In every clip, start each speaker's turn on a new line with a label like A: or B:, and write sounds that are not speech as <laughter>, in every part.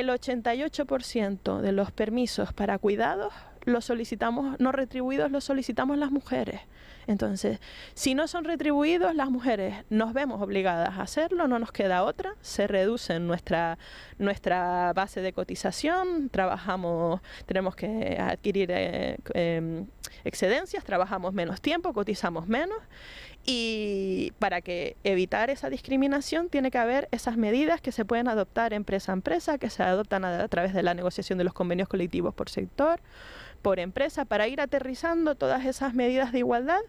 A: el 88% de los permisos para cuidados los solicitamos, no retribuidos lo solicitamos las mujeres. Entonces, si no son retribuidos las mujeres, nos vemos obligadas a hacerlo, no nos queda otra, se reduce nuestra, nuestra base de cotización, trabajamos, tenemos que adquirir eh, em, excedencias, trabajamos menos tiempo, cotizamos menos y para que evitar esa discriminación tiene que haber esas medidas que se pueden adoptar empresa a empresa, que se adoptan a través de la negociación de los convenios colectivos por sector por empresa para ir aterrizando todas esas medidas de igualdad,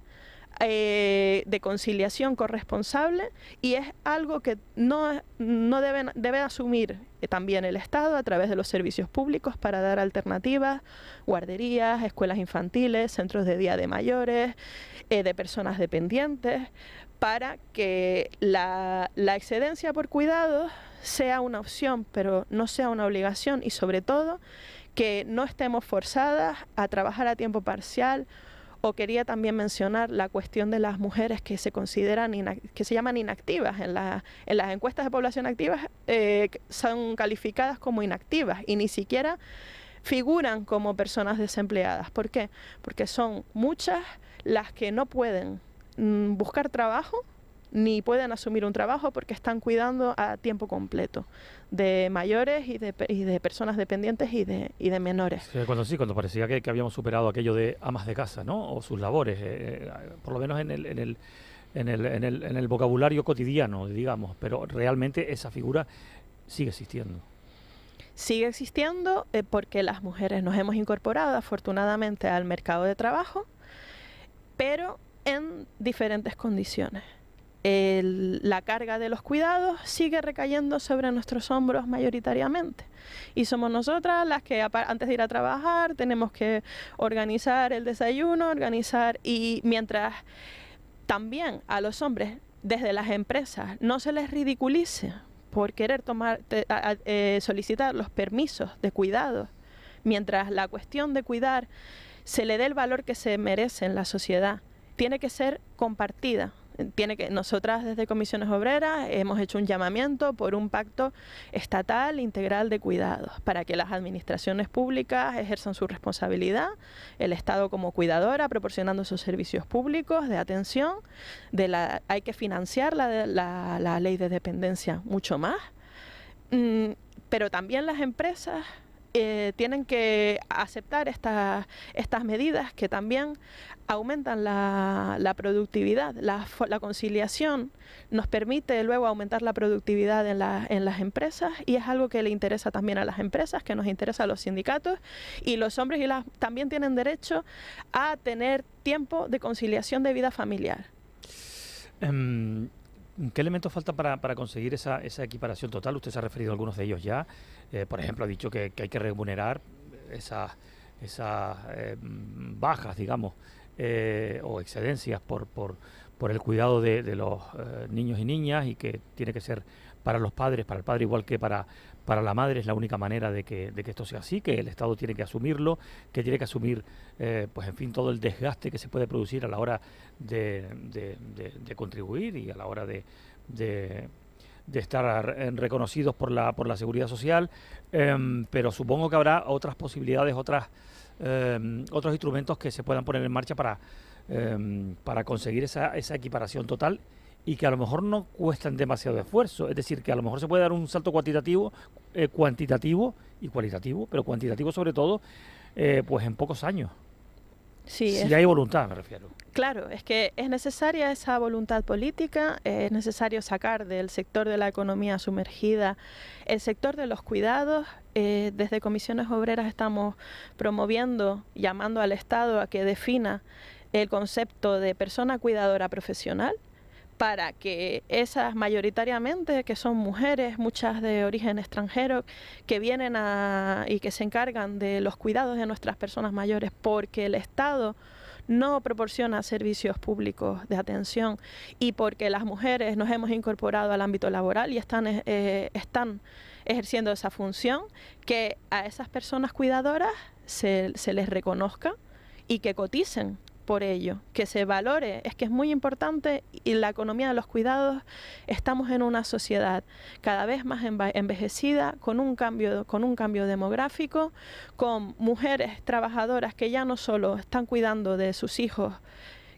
A: eh, de conciliación corresponsable y es algo que no, no deben, debe asumir eh, también el Estado a través de los servicios públicos para dar alternativas, guarderías, escuelas infantiles, centros de día de mayores, eh, de personas dependientes, para que la, la excedencia por cuidados sea una opción, pero no sea una obligación y sobre todo que no estemos forzadas a trabajar a tiempo parcial o quería también mencionar la cuestión de las mujeres que se consideran que se llaman inactivas en, en las encuestas de población activa eh, son calificadas como inactivas y ni siquiera figuran como personas desempleadas. ¿Por qué? Porque son muchas las que no pueden mm, buscar trabajo ni pueden asumir un trabajo porque están cuidando a tiempo completo de mayores y de, personas dependientes y de, y de menores.
B: cuando sí, cuando parecía que, habíamos superado aquello de amas de casa, ¿no? O sus labores, eh, eh, por lo menos en el, en el vocabulario cotidiano, digamos, pero realmente esa figura sigue existiendo.
A: Sigue existiendo eh, porque las mujeres nos hemos incorporado afortunadamente al mercado de trabajo, pero en diferentes condiciones la carga de los cuidados sigue recayendo sobre nuestros hombros mayoritariamente. Y somos nosotras las que antes de ir a trabajar tenemos que organizar el desayuno, organizar y mientras también a los hombres desde las empresas no se les ridiculice por querer tomar, eh, solicitar los permisos de cuidado, mientras la cuestión de cuidar se le dé el valor que se merece en la sociedad, tiene que ser compartida, tiene que nosotras desde comisiones obreras hemos hecho un llamamiento por un pacto estatal integral de cuidados para que las administraciones públicas ejerzan su responsabilidad el estado como cuidadora proporcionando sus servicios públicos de atención de la hay que financiar la, la, la ley de dependencia mucho más mm, pero también las empresas eh, tienen que aceptar estas, estas medidas que también aumentan la, productividad. La, conciliación nos permite luego aumentar la productividad en, las empresas y es algo que le interesa también a las empresas, que nos interesa a los sindicatos y los hombres y las también tienen derecho a tener tiempo de conciliación de vida familiar.
B: Em, ¿Qué elementos falta para, conseguir esa, equiparación total? Usted se ha referido a algunos de ellos ya. Eh, por ejemplo, ha dicho que, hay que remunerar esas, eh, bajas, digamos, eh, o excedencias por, por, el cuidado de, de los niños y niñas y que tiene que ser para los padres, para el padre igual que para, para la madre es la única manera de que, esto sea así, que el Estado tiene que asumirlo, que tiene que asumir, eh, pues en fin, todo el desgaste que se puede producir a la hora de, contribuir y a la hora de, estar reconocidos por la, por la seguridad social, em, pero supongo que habrá otras posibilidades, otras, em, otros instrumentos que se puedan poner en marcha para, em, para conseguir esa, esa equiparación total y que a lo mejor no cuestan demasiado esfuerzo. Es decir, que a lo mejor se puede dar un salto cuantitativo, eh, cuantitativo y cualitativo, pero cuantitativo sobre todo, eh, pues en pocos años. Sí, si hay voluntad, me refiero.
A: Claro, es que es necesaria esa voluntad política, es necesario sacar del sector de la economía sumergida el sector de los cuidados. Eh, desde comisiones obreras estamos promoviendo, llamando al Estado a que defina el concepto de persona cuidadora profesional, para que esas mayoritariamente, que son mujeres, muchas de origen extranjero, que vienen y que se encargan de los cuidados de nuestras personas mayores, porque el Estado no proporciona servicios públicos de atención y porque las mujeres nos hemos incorporado al ámbito laboral y están, eh, están ejerciendo esa función, que a esas personas cuidadoras se, se les reconozca y que coticen por ello, que se valore, es que es muy importante y la economía de los cuidados, estamos en una sociedad cada vez más envejecida, con un cambio, con un cambio demográfico, con mujeres trabajadoras que ya no solo están cuidando de sus hijos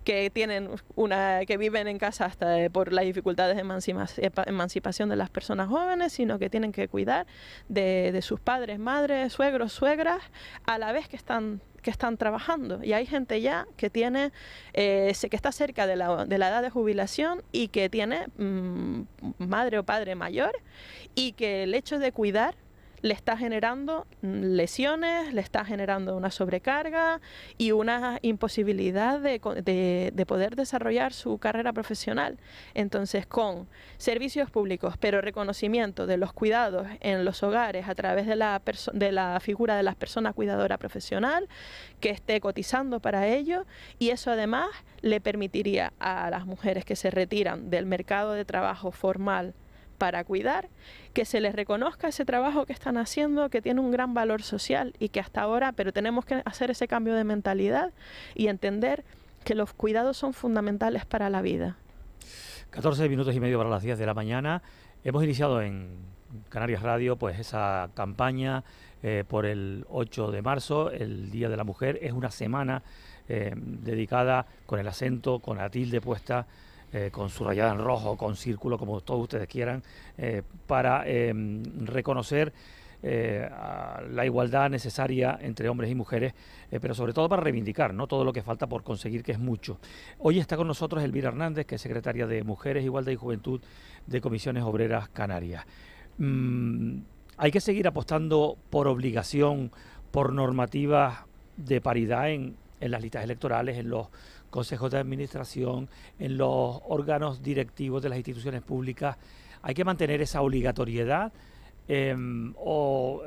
A: que tienen una que viven en casa hasta eh, por las dificultades de emancipación de las personas jóvenes, sino que tienen que cuidar de, sus padres, madres, suegros, suegras, a la vez que están que están trabajando y hay gente ya que tiene eh, que está cerca de la, de la, edad de jubilación y que tiene mm, madre o padre mayor y que el hecho de cuidar le está generando lesiones, le está generando una sobrecarga y una imposibilidad de, poder desarrollar su carrera profesional. Entonces, con servicios públicos, pero reconocimiento de los cuidados en los hogares a través de la, de la figura de la persona cuidadora profesional que esté cotizando para ello y eso además le permitiría a las mujeres que se retiran del mercado de trabajo formal para cuidar, que se les reconozca ese trabajo que están haciendo, que tiene un gran valor social y que hasta ahora, pero tenemos que hacer ese cambio de mentalidad y entender que los cuidados son fundamentales para la vida.
B: 14 minutos y medio para las 10 de la mañana. Hemos iniciado en Canarias Radio pues esa campaña eh, por el 8 de marzo, el Día de la Mujer. Es una semana eh, dedicada con el acento, con la tilde puesta eh, con su rayada en rojo, con círculo, como todos ustedes quieran, eh, para em, reconocer eh, la igualdad necesaria entre hombres y mujeres, pero sobre todo para reivindicar ¿no? todo lo que falta por conseguir, que es mucho. Hoy está con nosotros Elvira Hernández, que es secretaria de Mujeres, Igualdad y Juventud de Comisiones Obreras Canarias. Mm, hay que seguir apostando por obligación, por normativas de paridad en, en las listas electorales, en los consejos de administración, en los órganos directivos de las instituciones públicas. Hay que mantener esa obligatoriedad em, o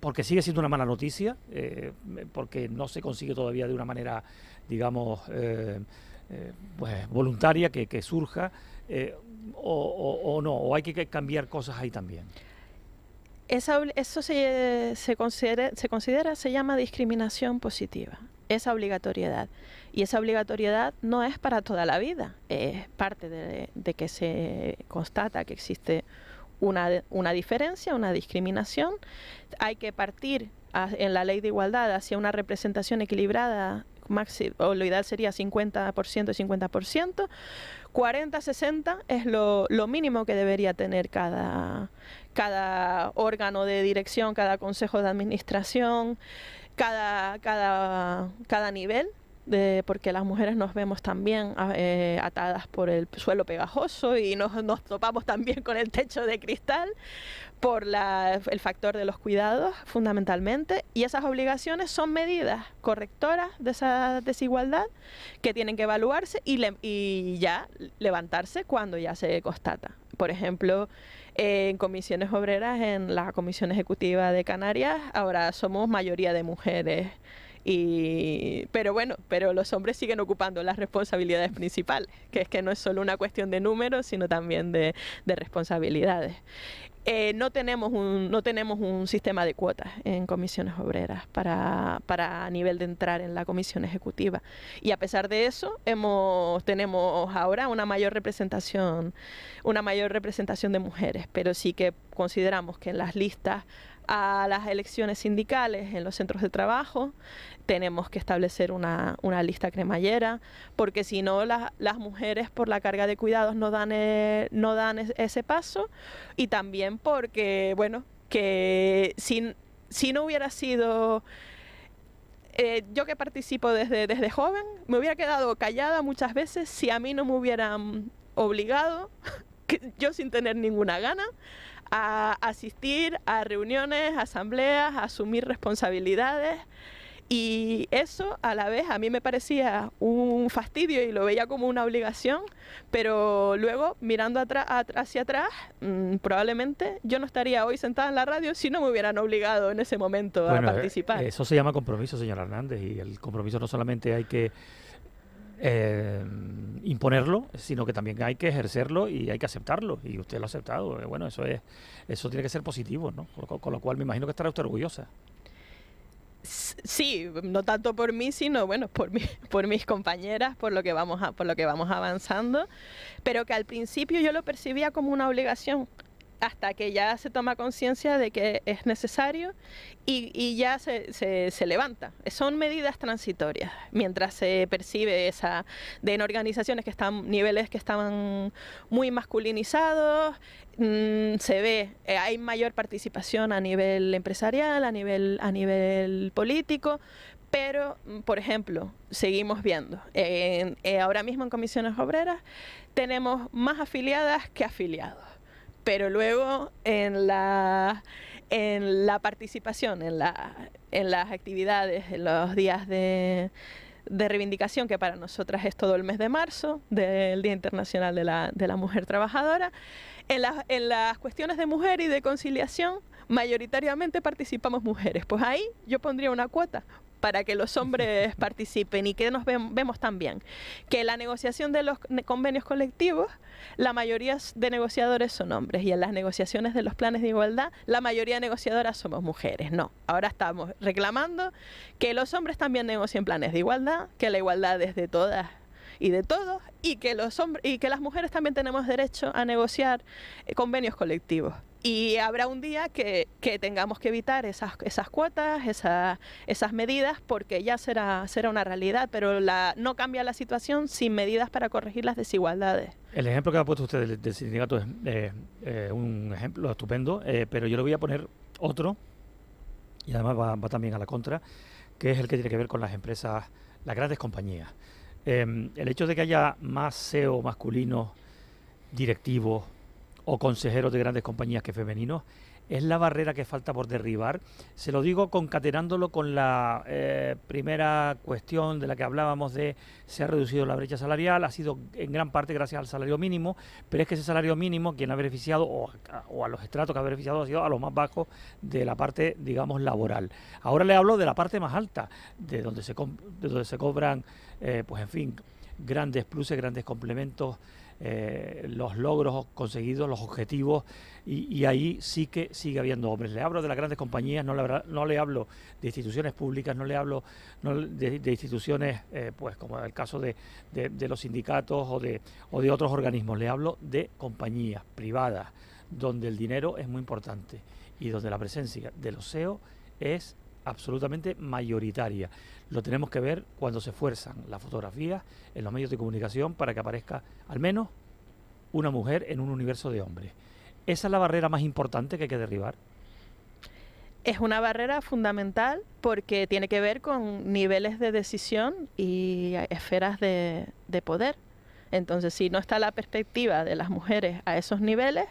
B: porque sigue siendo una mala noticia, eh, porque no se consigue todavía de una manera, digamos, eh, eh, pues, voluntaria que, surja, o, no, o hay que cambiar cosas ahí también.
A: eso se considera, se llama discriminación positiva esa obligatoriedad. Y esa obligatoriedad no es para toda la vida, es parte de, que se constata que existe una, una, diferencia, una discriminación. Hay que partir en la ley de igualdad hacia una representación equilibrada, lo ideal sería 50% y 50%. 40-60 es lo, mínimo que debería tener cada, cada órgano de dirección, cada consejo de administración cada, cada, nivel, de, porque las mujeres nos vemos también eh, atadas por el suelo pegajoso y nos, nos, topamos también con el techo de cristal, por la, el factor de los cuidados fundamentalmente, y esas obligaciones son medidas correctoras de esa desigualdad que tienen que evaluarse y, y ya levantarse cuando ya se constata. Por ejemplo, en comisiones obreras, en la Comisión Ejecutiva de Canarias, ahora somos mayoría de mujeres. Y, pero bueno, pero los hombres siguen ocupando las responsabilidades principales, que es que no es solo una cuestión de números, sino también de, responsabilidades. Eh, no, tenemos un, no tenemos un sistema de cuotas en comisiones obreras para, para a nivel de entrar en la comisión ejecutiva. Y a pesar de eso, hemos, tenemos ahora una mayor representación, una mayor representación de mujeres, pero sí que consideramos que en las listas a las elecciones sindicales en los centros de trabajo, tenemos que establecer una, lista cremallera, porque si no las, las, mujeres por la carga de cuidados no dan, eh, no dan ese paso y también porque, bueno, que si, si no hubiera sido... Eh, yo que participo desde, desde joven, me hubiera quedado callada muchas veces si a mí no me hubieran obligado, <laughs> que, yo sin tener ninguna gana, a asistir a reuniones, asambleas, a asumir responsabilidades. Y eso a la vez a mí me parecía un fastidio y lo veía como una obligación, pero luego mirando atrás, hacia atrás, mm, probablemente yo no estaría hoy sentada en la radio si no me hubieran obligado en ese momento a eh, participar. Eso
B: se llama compromiso, señor Hernández, y el compromiso no solamente hay que eh, imponerlo, sino que también hay que ejercerlo y hay que aceptarlo. Y usted lo ha aceptado. Eh, bueno, eso es, eso tiene que ser positivo, ¿no? Con, lo cual me imagino que estará usted orgullosa.
A: Sí, no tanto por mí, sino bueno, por, mí, <laughs> por mis compañeras, por lo que vamos a, por lo que vamos avanzando, pero que al principio yo lo percibía como una obligación hasta que ya se toma conciencia de que es necesario y, ya se, levanta. Son medidas transitorias. Mientras se percibe esa de en organizaciones que están, niveles que estaban muy masculinizados, mm, se ve, eh, hay mayor participación a nivel empresarial, a nivel, a nivel político, pero, mm, por ejemplo, seguimos viendo, eh, ahora mismo en comisiones obreras tenemos más afiliadas que afiliados pero luego en la, en la participación, en, la, en las actividades, en los días de, de reivindicación, que para nosotras es todo el mes de marzo, del Día Internacional de la, de la Mujer Trabajadora, en, en las cuestiones de mujer y de conciliación, mayoritariamente participamos mujeres. Pues ahí yo pondría una cuota, para que los hombres <laughs> participen y que nos vemos también que en la negociación de los convenios colectivos la mayoría de negociadores son hombres y en las negociaciones de los planes de igualdad la mayoría de negociadoras somos mujeres no ahora estamos reclamando que los hombres también negocien planes de igualdad que la igualdad es de todas y de todos y que los hombres y que las mujeres también tenemos derecho a negociar eh, convenios colectivos y habrá un día que, tengamos que evitar esas, esas cuotas, esas medidas, porque ya será, será una realidad, pero la, no cambia la situación sin medidas para corregir las desigualdades.
B: El ejemplo que ha puesto usted del, sindicato es eh, eh, un ejemplo estupendo, eh, pero yo le voy a poner otro, y además va, también a la contra, que es el que tiene que ver con las empresas, las grandes compañías. Em, el hecho de que haya más CEO masculinos, directivos, o consejeros de grandes compañías que femeninos. Es la barrera que falta por derribar. Se lo digo concatenándolo con la eh, primera cuestión de la que hablábamos de se ha reducido la brecha salarial, ha sido en gran parte gracias al salario mínimo, pero es que ese salario mínimo quien ha beneficiado o a, los estratos que ha beneficiado ha sido a los más bajos de la parte, digamos, laboral. Ahora le hablo de la parte más alta, de donde se, donde se cobran, eh, pues en fin, grandes pluses, grandes complementos eh, los logros conseguidos, los objetivos, y, ahí sí que sigue habiendo hombres. Le hablo de las grandes compañías, no le, no le hablo de instituciones públicas, no le hablo de, instituciones, eh, pues como el caso de, los sindicatos o de, o de otros organismos, le hablo de compañías privadas, donde el dinero es muy importante y donde la presencia del los CEO es absolutamente mayoritaria. Lo tenemos que ver cuando se esfuerzan las fotografías en los medios de comunicación para que aparezca al menos una mujer en un universo de hombres. Esa es la barrera más importante que hay que derribar.
A: Es una barrera fundamental porque tiene que ver con niveles de decisión y esferas de, de poder. Entonces, si no está la perspectiva de las mujeres a esos niveles,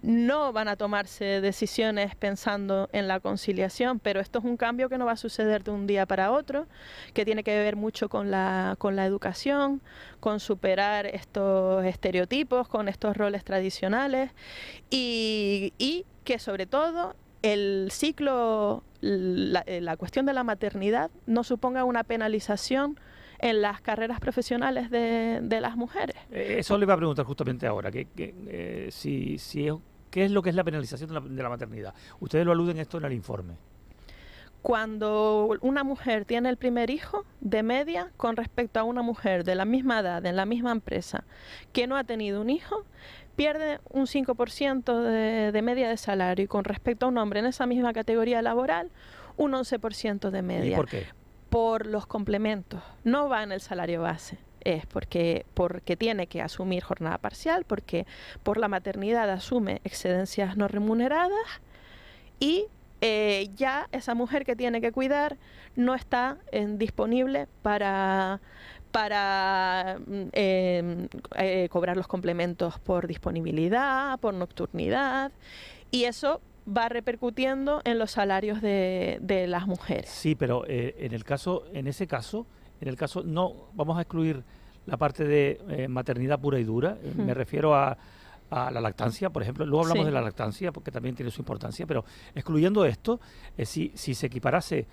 A: no van a tomarse decisiones pensando en la conciliación, pero esto es un cambio que no va a suceder de un día para otro, que tiene que ver mucho con la, con la educación, con superar estos estereotipos, con estos roles tradicionales y, que sobre todo el ciclo, la, la cuestión de la maternidad no suponga una penalización en las carreras profesionales de, las mujeres. Eh,
B: eso le iba a preguntar justamente ahora, que, eh, si, es, ¿qué es lo que es la penalización de la, maternidad? Ustedes lo aluden esto en el informe
A: cuando una mujer tiene el primer hijo de media con respecto a una mujer de la misma edad, en la misma empresa, que no ha tenido un hijo, pierde un 5% de, de, media de salario y con respecto a un hombre en esa misma categoría laboral, un 11% de media. ¿Y por qué? por los complementos, no va en el salario base. Es porque, porque tiene que asumir jornada parcial, porque por la maternidad asume excedencias no remuneradas y eh, ya esa mujer que tiene que cuidar no está eh, disponible para, para mm, eh, cobrar los complementos por disponibilidad, por nocturnidad. Y eso va repercutiendo en los salarios de, las mujeres. Sí, pero eh, en el caso, en ese caso,
B: en el caso no vamos a excluir la parte de eh, maternidad pura y dura. Eh, me refiero a, la lactancia, por ejemplo. Luego hablamos de la lactancia porque también tiene su importancia, pero excluyendo esto, si, se equiparase,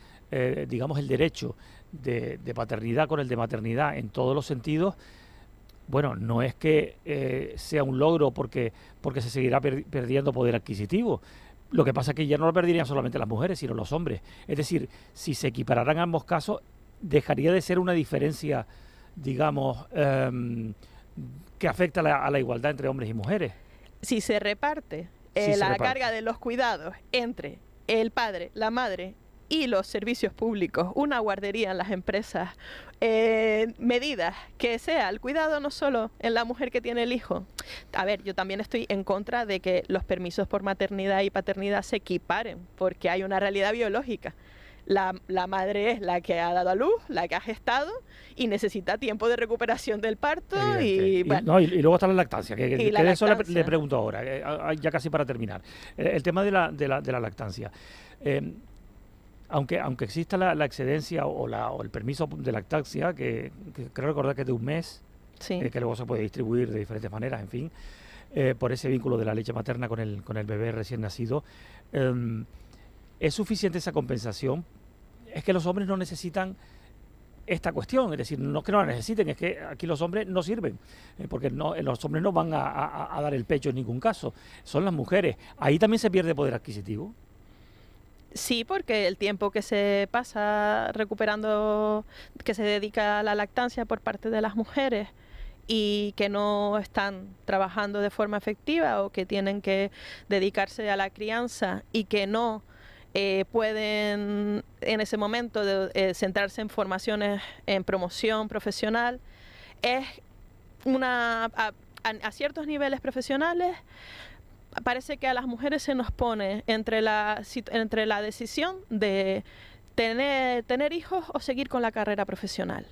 B: digamos, el derecho de, paternidad con el de maternidad en todos los sentidos bueno, no es que sea un logro porque, porque se seguirá perdiendo poder adquisitivo, lo que pasa es que ya no lo perderían solamente las mujeres, sino los hombres. Es decir, si se equipararan ambos casos, dejaría de ser una diferencia, digamos, em, que afecta a la, igualdad entre hombres y
A: mujeres. Si se reparte eh, la carga de los cuidados entre el padre, la madre los servicios públicos, una guardería en las empresas, eh, medidas que sea el cuidado no solo en la mujer que tiene el hijo. A ver, yo también estoy en contra de que los permisos por maternidad y paternidad se equiparen, porque hay una realidad biológica. La, madre es la que ha dado a luz, la que ha gestado y necesita tiempo de recuperación del parto. Y, luego
B: está la lactancia, que, eso le, pregunto ahora, eh, ya casi para terminar. Eh, el, tema de la, lactancia aunque, aunque exista la, excedencia o, el permiso de lactancia, que, que creo recordar que es de un mes, eh, que luego se puede distribuir de diferentes maneras, en fin, eh, por ese vínculo de la leche materna con el, con el bebé recién nacido, em, ¿es suficiente esa compensación? Es que los hombres no necesitan esta cuestión, es decir, no es que no la necesiten, es que aquí los hombres no sirven, eh, porque no, los hombres no van a dar el pecho en ningún caso, son las mujeres. Ahí también se pierde poder adquisitivo.
A: Sí, porque el tiempo que se pasa recuperando, que se dedica a la lactancia por parte de las mujeres y que no están trabajando de forma efectiva o que tienen que dedicarse a la crianza y que no eh, pueden en ese momento de, eh, centrarse en formaciones, en promoción profesional, es una a ciertos niveles profesionales parece que a las mujeres se nos pone entre la, entre la decisión de tener, tener hijos o seguir con la carrera profesional.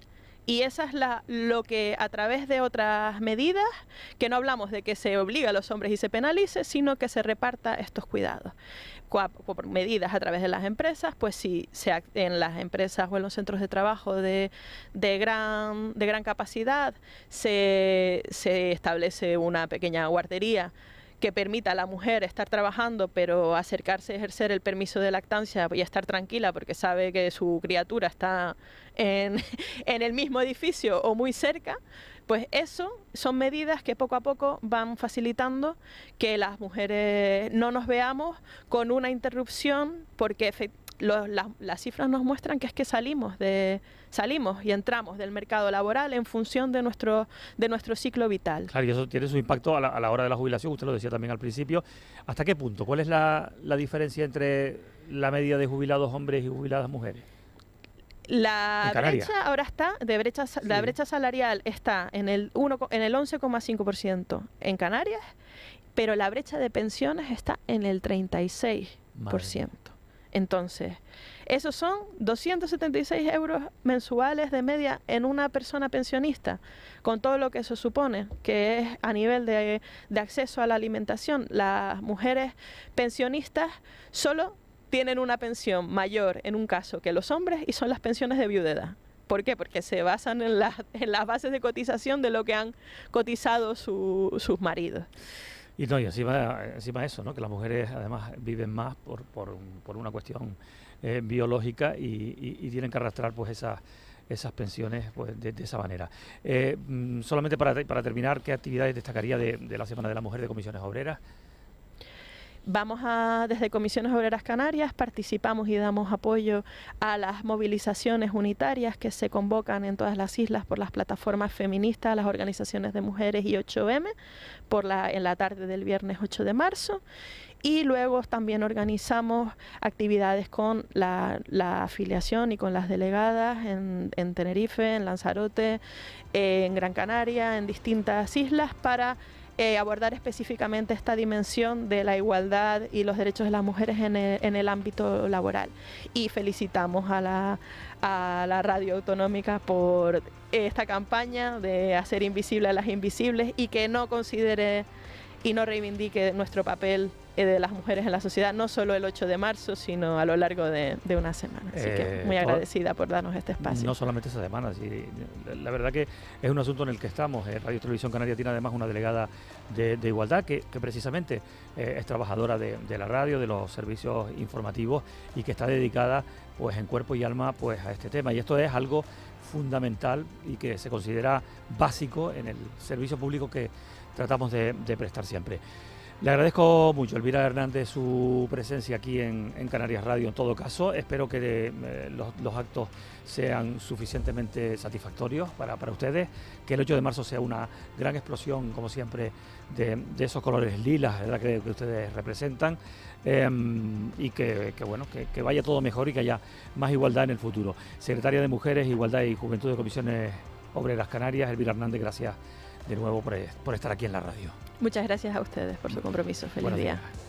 A: Y esa es la, lo que a través de otras medidas, que no hablamos de que se obliga a los hombres y se penalice, sino que se reparta estos cuidados. Por medidas a través de las empresas, pues si se, en las empresas o en los centros de trabajo de, de, gran, de gran capacidad se, se establece una pequeña guardería que permita a la mujer estar trabajando, pero acercarse a ejercer el permiso de lactancia y estar tranquila porque sabe que su criatura está <laughs> en, el mismo edificio o muy cerca, pues eso son medidas que poco a poco van facilitando que las mujeres no nos veamos con una interrupción porque efectivamente las cifras nos muestran que es que salimos de salimos y entramos del mercado laboral en función de nuestro de nuestro ciclo vital.
B: Claro, y eso tiene su impacto a la, hora de la jubilación, usted lo decía también al principio. ¿Hasta qué punto? ¿Cuál es la, diferencia entre la media de jubilados hombres y jubiladas mujeres?
A: La brecha ahora está, de brecha, la brecha salarial está en el, en el 11,5% en Canarias, pero la brecha de pensiones está en el 36%. Entonces, esos son 276 euros mensuales de media en una persona pensionista, con todo lo que eso supone, que es a nivel de, acceso a la alimentación. Las mujeres pensionistas solo tienen una pensión mayor en un caso que los hombres y son las pensiones de viudedad. ¿Por qué? Porque se basan en, en las bases de cotización de lo que han cotizado su, sus maridos.
B: Y, no, y encima, eso, ¿no? que las mujeres además viven más por, por, una cuestión eh, biológica y, tienen que arrastrar pues esas esas pensiones pues, de, esa manera. Eh, mm, solamente para, terminar, ¿qué actividades destacaría de, de la Semana de la Mujer de Comisiones Obreras?
A: Vamos a, desde Comisiones Obreras Canarias, participamos y damos apoyo a las movilizaciones unitarias que se convocan en todas las islas por las plataformas feministas, las organizaciones de mujeres y 8M, por la, en la tarde del viernes 8 de marzo y luego también organizamos actividades con la, afiliación y con las delegadas en, Tenerife, en Lanzarote, en Gran Canaria, en distintas islas para eh, abordar específicamente esta dimensión de la igualdad y los derechos de las mujeres en el, ámbito laboral. Y felicitamos a la, a la radio autonómica por esta campaña de hacer invisible a las invisibles y que no considere y no reivindique nuestro papel eh, de las mujeres en la sociedad, no solo el 8 de marzo, sino a lo largo de, una semana. Así que eh, muy agradecida por darnos este espacio. No
B: solamente esa semana, la verdad que es un asunto en el que estamos. Eh, radio Televisión Canaria tiene además una delegada de, igualdad que, precisamente es trabajadora de, la radio, de los servicios informativos y que está dedicada pues en cuerpo y alma pues a este tema. Y esto es algo fundamental y que se considera básico en el servicio público que tratamos de, prestar siempre. Le agradezco mucho, Elvira Hernández, su presencia aquí en, Canarias Radio en todo caso. Espero que eh, los, actos sean suficientemente satisfactorios para, ustedes, que el 8 de marzo sea una gran explosión, como siempre, de, esos colores lilas Que, ustedes representan em, y que, bueno, que, que, vaya todo mejor y que haya más igualdad en el futuro. Secretaria de Mujeres, Igualdad y Juventud de Comisiones Obreras Canarias, Elvira Hernández, gracias de nuevo por, estar aquí en la radio.
A: Muchas gracias a ustedes por su compromiso. Feliz día.